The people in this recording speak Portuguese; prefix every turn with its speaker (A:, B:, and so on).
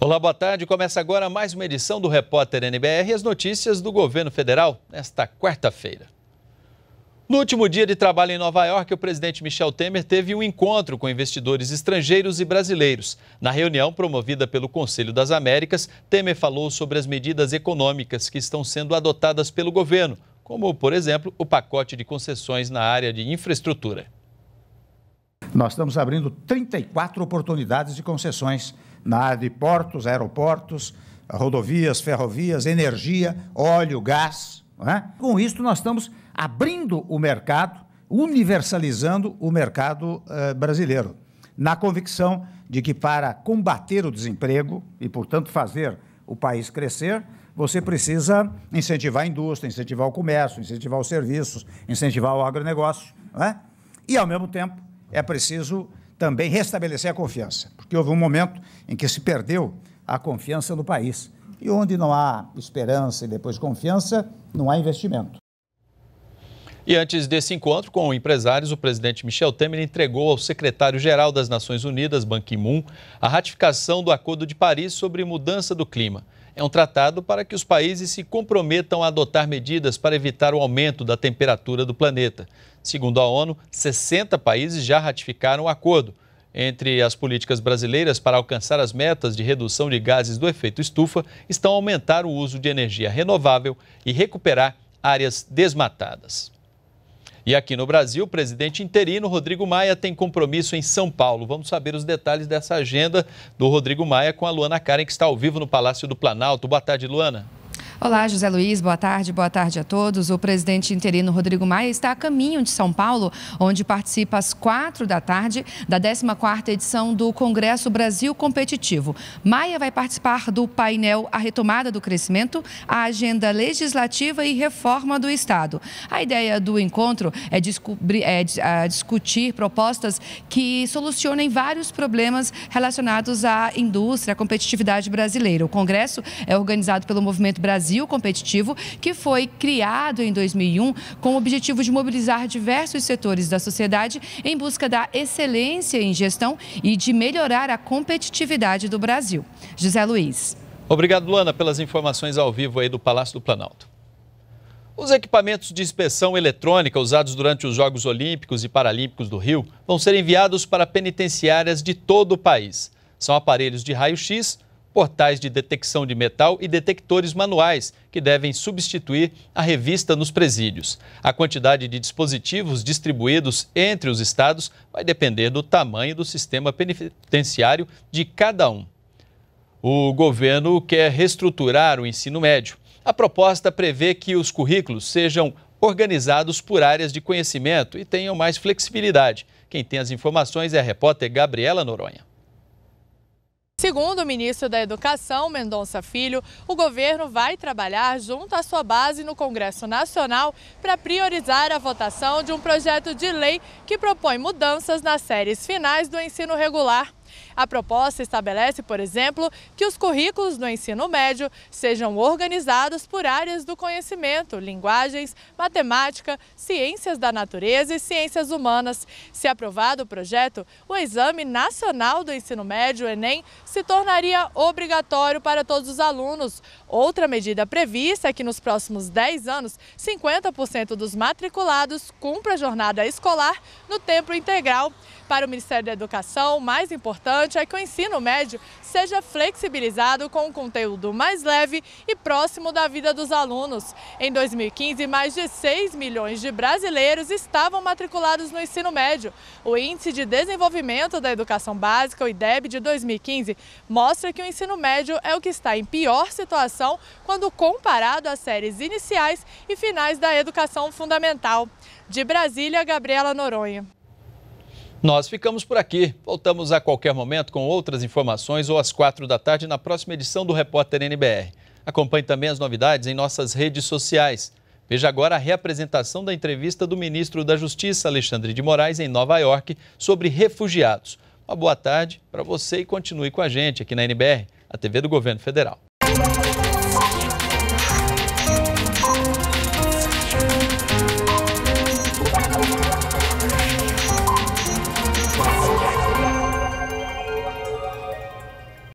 A: Olá, boa tarde. Começa agora mais uma edição do Repórter NBR e as notícias do governo federal nesta quarta-feira. No último dia de trabalho em Nova York, o presidente Michel Temer teve um encontro com investidores estrangeiros e brasileiros. Na reunião promovida pelo Conselho das Américas, Temer falou sobre as medidas econômicas que estão sendo adotadas pelo governo, como, por exemplo, o pacote de concessões na área de infraestrutura.
B: Nós estamos abrindo 34 oportunidades de concessões na área de portos, aeroportos, rodovias, ferrovias, energia, óleo, gás. É? Com isso, nós estamos abrindo o mercado, universalizando o mercado eh, brasileiro, na convicção de que para combater o desemprego e, portanto, fazer o país crescer, você precisa incentivar a indústria, incentivar o comércio, incentivar os serviços, incentivar o agronegócio, não é? E, ao mesmo tempo, é preciso também restabelecer a confiança, porque houve um momento em que se perdeu a confiança no país. E onde não há esperança e depois confiança, não há investimento.
A: E antes desse encontro com empresários, o presidente Michel Temer entregou ao secretário-geral das Nações Unidas, Ban Ki-moon, a ratificação do Acordo de Paris sobre mudança do clima. É um tratado para que os países se comprometam a adotar medidas para evitar o aumento da temperatura do planeta. Segundo a ONU, 60 países já ratificaram o acordo. Entre as políticas brasileiras para alcançar as metas de redução de gases do efeito estufa estão aumentar o uso de energia renovável e recuperar áreas desmatadas. E aqui no Brasil, o presidente interino Rodrigo Maia tem compromisso em São Paulo. Vamos saber os detalhes dessa agenda do Rodrigo Maia com a Luana Karen, que está ao vivo no Palácio do Planalto. Boa tarde, Luana.
C: Olá, José Luiz, boa tarde, boa tarde a todos. O presidente interino Rodrigo Maia está a caminho de São Paulo, onde participa às quatro da tarde da 14 edição do Congresso Brasil Competitivo. Maia vai participar do painel A Retomada do Crescimento, a Agenda Legislativa e Reforma do Estado. A ideia do encontro é, descobrir, é discutir propostas que solucionem vários problemas relacionados à indústria, à competitividade brasileira. O Congresso é organizado pelo Movimento Brasil Brasil Competitivo, que foi criado em 2001 com o objetivo de mobilizar diversos setores da sociedade em busca da excelência em gestão e de melhorar a competitividade do Brasil. José Luiz.
A: Obrigado, Luana, pelas informações ao vivo aí do Palácio do Planalto. Os equipamentos de inspeção eletrônica usados durante os Jogos Olímpicos e Paralímpicos do Rio vão ser enviados para penitenciárias de todo o país. São aparelhos de raio-x, portais de detecção de metal e detectores manuais, que devem substituir a revista nos presídios. A quantidade de dispositivos distribuídos entre os estados vai depender do tamanho do sistema penitenciário de cada um. O governo quer reestruturar o ensino médio. A proposta prevê que os currículos sejam organizados por áreas de conhecimento e tenham mais flexibilidade. Quem tem as informações é a repórter Gabriela Noronha.
D: Segundo o ministro da Educação, Mendonça Filho, o governo vai trabalhar junto à sua base no Congresso Nacional para priorizar a votação de um projeto de lei que propõe mudanças nas séries finais do ensino regular. A proposta estabelece, por exemplo, que os currículos do ensino médio sejam organizados por áreas do conhecimento, linguagens, matemática, ciências da natureza e ciências humanas. Se aprovado o projeto, o Exame Nacional do Ensino Médio, Enem, se tornaria obrigatório para todos os alunos. Outra medida prevista é que nos próximos 10 anos, 50% dos matriculados cumpra a jornada escolar no tempo integral. Para o Ministério da Educação, mais importante, importante é que o ensino médio seja flexibilizado com um conteúdo mais leve e próximo da vida dos alunos. Em 2015, mais de 6 milhões de brasileiros estavam matriculados no ensino médio. O Índice de Desenvolvimento da Educação Básica, o IDEB, de 2015, mostra que o ensino médio é o que está em pior situação quando comparado às séries iniciais e finais da educação fundamental. De Brasília, Gabriela Noronha.
A: Nós ficamos por aqui. Voltamos a qualquer momento com outras informações ou às quatro da tarde na próxima edição do Repórter NBR. Acompanhe também as novidades em nossas redes sociais. Veja agora a reapresentação da entrevista do ministro da Justiça, Alexandre de Moraes, em Nova York, sobre refugiados. Uma boa tarde para você e continue com a gente aqui na NBR, a TV do Governo Federal.